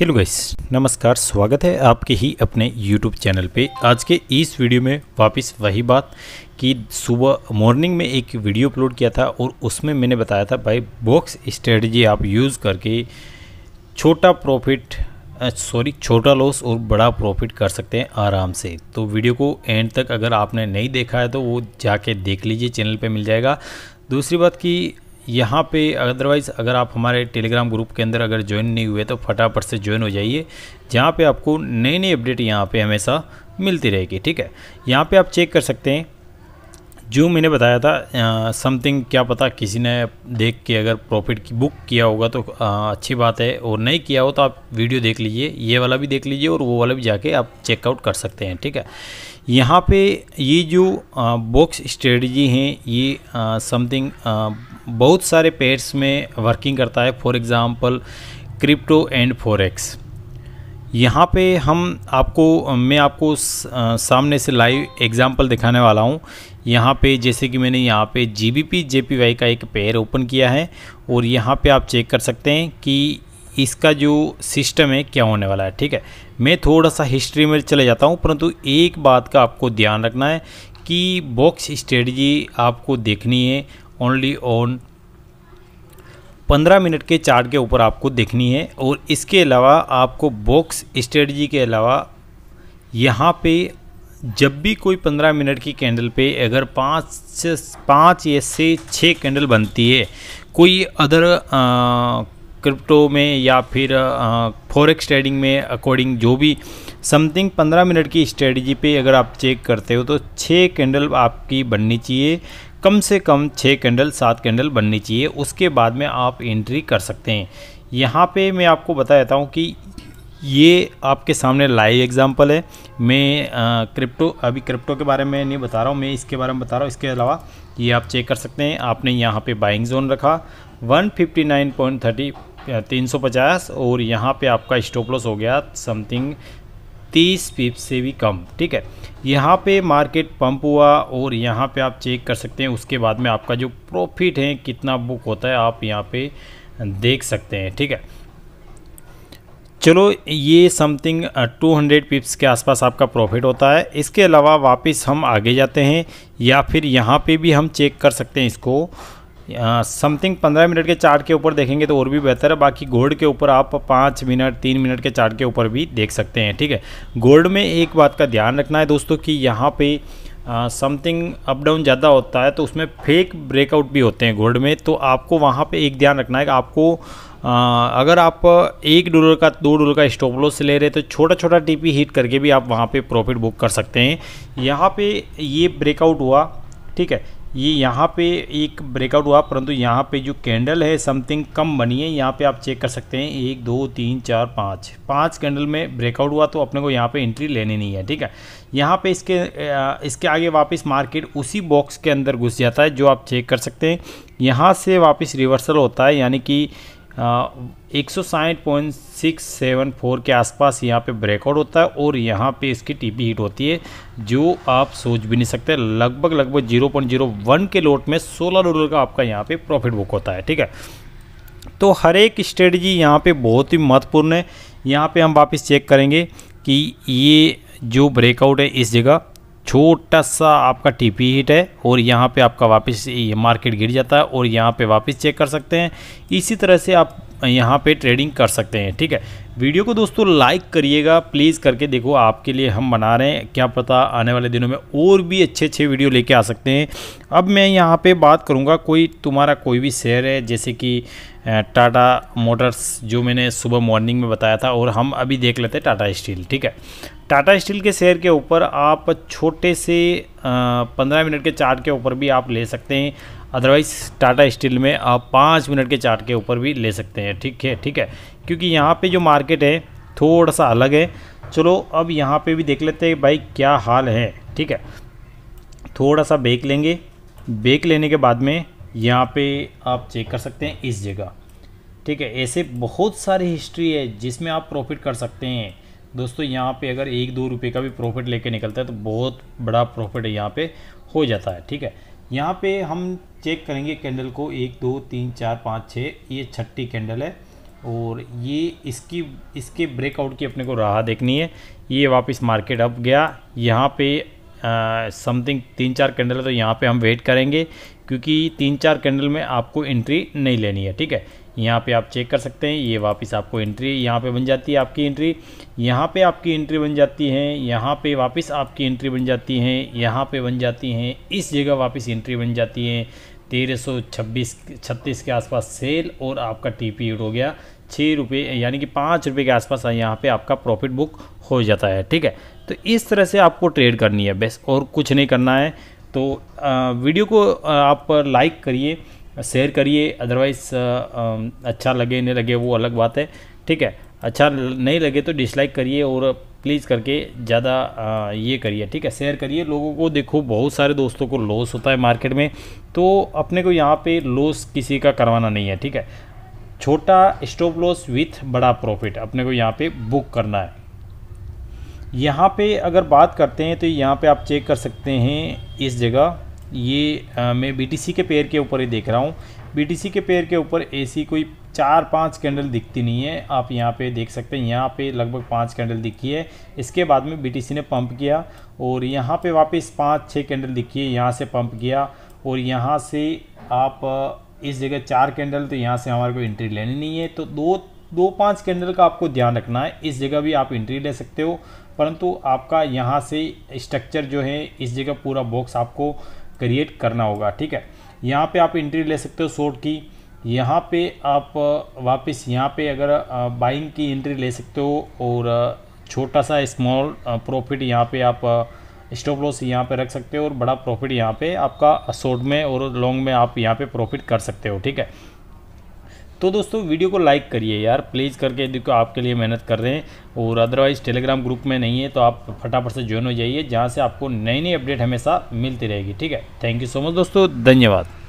hello guys नमस्कार स्वागत है आपके ही अपने यूट्यूब चैनल पे आज के इस वीडियो में वापस वही बात कि सुबह मॉर्निंग में एक वीडियो अपलोड किया था और उसमें मैंने बताया था भाई बॉक्स स्ट्रेटजी आप यूज़ करके छोटा प्रॉफिट सॉरी छोटा लॉस और बड़ा प्रॉफिट कर सकते हैं आराम से तो वीडियो को एंड तक अगर आपने नहीं देखा है तो वो जाके देख लीजिए चैनल पर मिल जाएगा दूसरी बात कि यहाँ पे अदरवाइज़ अगर आप हमारे टेलीग्राम ग्रुप के अंदर अगर ज्वाइन नहीं हुए तो फटाफट से ज्वाइन हो जाइए जहाँ पे आपको नई नई अपडेट यहाँ पे हमेशा मिलती रहेगी ठीक है यहाँ पे आप चेक कर सकते हैं जो मैंने बताया था समथिंग क्या पता किसी ने देख के अगर प्रॉफिट की बुक किया होगा तो आ, अच्छी बात है और नहीं किया हो तो आप वीडियो देख लीजिए ये वाला भी देख लीजिए और वो वाला भी जाके आप चेकआउट कर सकते हैं ठीक है यहाँ पे ये जो बॉक्स स्ट्रेटजी हैं ये समथिंग बहुत सारे पेयर्स में वर्किंग करता है for example crypto and X यहाँ पे हम आपको मैं आपको सामने से लाइव एग्ज़ाम्पल दिखाने वाला हूँ यहाँ पे जैसे कि मैंने यहाँ पे G B P J P Y का एक पेयर ओपन किया है और यहाँ पे आप चेक कर सकते हैं कि इसका जो सिस्टम है क्या होने वाला है ठीक है मैं थोड़ा सा हिस्ट्री में चले जाता हूँ परंतु एक बात का आपको ध्यान रखना है कि बॉक्स स्ट्रेटजी आपको देखनी है ओनली ऑन पंद्रह मिनट के चार्ट के ऊपर आपको देखनी है और इसके अलावा आपको बॉक्स स्ट्रेटजी के अलावा यहाँ पे जब भी कोई पंद्रह मिनट की कैंडल पे अगर पाँच से पाँच या से छः कैंडल बनती है कोई अदर क्रिप्टो में या फिर फॉरेक्स ट्रेडिंग में अकॉर्डिंग जो भी समथिंग 15 मिनट की स्ट्रेटजी पे अगर आप चेक करते हो तो छः कैंडल आपकी बननी चाहिए कम से कम छः कैंडल सात कैंडल बननी चाहिए उसके बाद में आप एंट्री कर सकते हैं यहाँ पे मैं आपको बता देता हूँ कि ये आपके सामने लाइव एग्जांपल है मैं आ, क्रिप्टो अभी क्रिप्टो के बारे में नहीं बता रहा हूँ मैं इसके बारे में बता रहा हूँ इसके अलावा ये आप चेक कर सकते हैं आपने यहाँ पे बाइंग जोन रखा 159.30 350 और यहाँ पे आपका स्टॉप लॉस हो गया समथिंग तीस पीप से भी कम ठीक है यहाँ पे मार्केट पंप हुआ और यहाँ पे आप चेक कर सकते हैं उसके बाद में आपका जो प्रॉफिट है कितना बुक होता है आप यहाँ पे देख सकते हैं ठीक है चलो ये समथिंग 200 पिप्स के आसपास आपका प्रॉफिट होता है इसके अलावा वापस हम आगे जाते हैं या फिर यहाँ पे भी हम चेक कर सकते हैं इसको समथिंग पंद्रह मिनट के चार्ट के ऊपर देखेंगे तो और भी बेहतर है बाकी गोल्ड के ऊपर आप पाँच मिनट तीन मिनट के चार्ट के ऊपर भी देख सकते हैं ठीक है गोल्ड में एक बात का ध्यान रखना है दोस्तों कि यहाँ पे समथिंग अप डाउन ज़्यादा होता है तो उसमें फेक ब्रेकआउट भी होते हैं गोल्ड में तो आपको वहाँ पर एक ध्यान रखना है कि आपको आ, अगर आप एक डॉलर का दो डॉलर का स्टॉप लॉस ले रहे तो छोटा छोटा टीपी हीट करके भी आप वहाँ पे प्रॉफिट बुक कर सकते हैं यहाँ पे ये ब्रेकआउट हुआ ठीक है ये यहाँ पे एक ब्रेकआउट हुआ परंतु यहाँ पे जो कैंडल है समथिंग कम बनी है यहाँ पे आप चेक कर सकते हैं एक दो तीन चार पाँच पांच कैंडल में ब्रेकआउट हुआ तो अपने को यहाँ पे एंट्री लेनी नहीं है ठीक है यहाँ पे इसके इसके आगे वापस मार्केट उसी बॉक्स के अंदर घुस जाता है जो आप चेक कर सकते हैं यहाँ से वापस रिवर्सल होता है यानी कि एक सौ पॉइंट सिक्स सेवन फोर के आसपास यहाँ पे ब्रेकआउट होता है और यहाँ पे इसकी टीपी हिट होती है जो आप सोच भी नहीं सकते लगभग लगभग जीरो पॉइंट जीरो वन के लोट में सोलह डॉलर का आपका यहाँ पे प्रॉफिट बुक होता है ठीक है तो हर एक स्ट्रेटजी यहाँ पे बहुत ही महत्वपूर्ण है यहाँ पे हम वापस चेक करेंगे कि ये जो ब्रेकआउट है इस जगह छोटा सा आपका टीपी हिट है और यहाँ पे आपका वापस ये मार्केट गिर जाता है और यहाँ पे वापस चेक कर सकते हैं इसी तरह से आप यहाँ पे ट्रेडिंग कर सकते हैं ठीक है वीडियो को दोस्तों लाइक करिएगा प्लीज़ करके देखो आपके लिए हम बना रहे हैं क्या पता आने वाले दिनों में और भी अच्छे अच्छे वीडियो लेके आ सकते हैं अब मैं यहाँ पे बात करूँगा कोई तुम्हारा कोई भी शेयर है जैसे कि टाटा मोटर्स जो मैंने सुबह मॉर्निंग में बताया था और हम अभी देख लेते हैं टाटा स्टील ठीक है टाटा स्टील के शेयर के ऊपर आप छोटे से पंद्रह मिनट के चार्ट के ऊपर भी आप ले सकते हैं अदरवाइज़ टाटा स्टील में आप पाँच मिनट के चार्ट के ऊपर भी ले सकते हैं ठीक है ठीक है क्योंकि यहाँ पे जो मार्केट है थोड़ा सा अलग है चलो अब यहाँ पे भी देख लेते हैं भाई क्या हाल है ठीक है थोड़ा सा बेक लेंगे बेक लेने के बाद में यहाँ पे आप चेक कर सकते हैं इस जगह ठीक है ऐसे बहुत सारी हिस्ट्री है जिसमें आप प्रॉफिट कर सकते हैं दोस्तों यहाँ पे अगर एक दो रुपये का भी प्रॉफिट लेके निकलता है तो बहुत बड़ा प्रॉफिट यहाँ पे हो जाता है ठीक है यहाँ पे हम चेक करेंगे कैंडल को एक दो तीन चार पाँच छः ये छठी कैंडल है और ये इसकी इसके ब्रेकआउट की अपने को राह देखनी है ये वापस मार्केट अप गया यहाँ पे समथिंग तीन चार कैंडल है तो यहाँ पे हम वेट करेंगे क्योंकि तीन चार कैंडल में आपको एंट्री नहीं लेनी है ठीक है यहाँ पे आप चेक कर सकते हैं ये वापस आपको एंट्री यहाँ पे बन जाती है आपकी एंट्री यहाँ पे आपकी एंट्री बन जाती है यहाँ पे वापस आपकी एंट्री बन जाती है यहाँ पे बन जाती हैं इस जगह वापस एंट्री बन जाती है तेरह सौ छब्बीस छत्तीस के आसपास सेल और आपका टी पी हो गया छः रुपये यानी कि पाँच रुपये के आसपास यहाँ पे आपका प्रॉफिट बुक हो जाता है ठीक है तो इस तरह से आपको ट्रेड करनी है बस और कुछ नहीं करना है तो वीडियो को आप लाइक करिए शेयर करिए अदरवाइज़ अच्छा लगे नहीं लगे वो अलग बात है ठीक है अच्छा नहीं लगे तो डिसलाइक करिए और प्लीज़ करके ज़्यादा ये करिए ठीक है शेयर करिए लोगों को देखो बहुत सारे दोस्तों को लॉस होता है मार्केट में तो अपने को यहाँ पे लॉस किसी का करवाना नहीं है ठीक है छोटा स्टॉप लॉस विथ बड़ा प्रॉफिट अपने को यहाँ पे बुक करना है यहाँ पे अगर बात करते हैं तो यहाँ पे आप चेक कर सकते हैं इस जगह ये आ, मैं बीटीसी के पेयर के ऊपर ही देख रहा हूँ बीटीसी के पेयर के ऊपर ऐसी कोई चार पांच कैंडल दिखती नहीं है आप यहाँ पे देख सकते हैं यहाँ पे लगभग पांच कैंडल दिखी है इसके बाद में बीटीसी ने पंप किया और यहाँ पे वापस पांच छः कैंडल दिखी है यहाँ से पंप किया और यहाँ से आप इस जगह चार कैंडल तो यहाँ से हमारे को एंट्री लेनी नहीं है तो दो दो पाँच कैंडल का आपको ध्यान रखना है इस जगह भी आप एंट्री ले सकते हो परंतु आपका यहाँ से स्ट्रक्चर जो है इस जगह पूरा बॉक्स आपको क्रिएट करना होगा ठीक है यहाँ पे आप एंट्री ले सकते हो शॉर्ट की यहाँ पे आप वापस यहाँ पे अगर बाइंग की एंट्री ले सकते हो और छोटा सा स्मॉल प्रॉफिट यहाँ पे आप स्टॉप लॉस यहाँ पे रख सकते हो और बड़ा प्रॉफिट यहाँ पे आपका शॉर्ट में और लॉन्ग में आप यहाँ पे प्रॉफिट कर सकते हो ठीक है तो दोस्तों वीडियो को लाइक करिए यार प्लीज़ करके देखो आपके लिए मेहनत कर रहे हैं और अदरवाइज़ टेलीग्राम ग्रुप में नहीं है तो आप फटाफट से ज्वाइन हो जाइए जहाँ से आपको नई नई अपडेट हमेशा मिलती रहेगी ठीक है थैंक यू सो मच दोस्तों धन्यवाद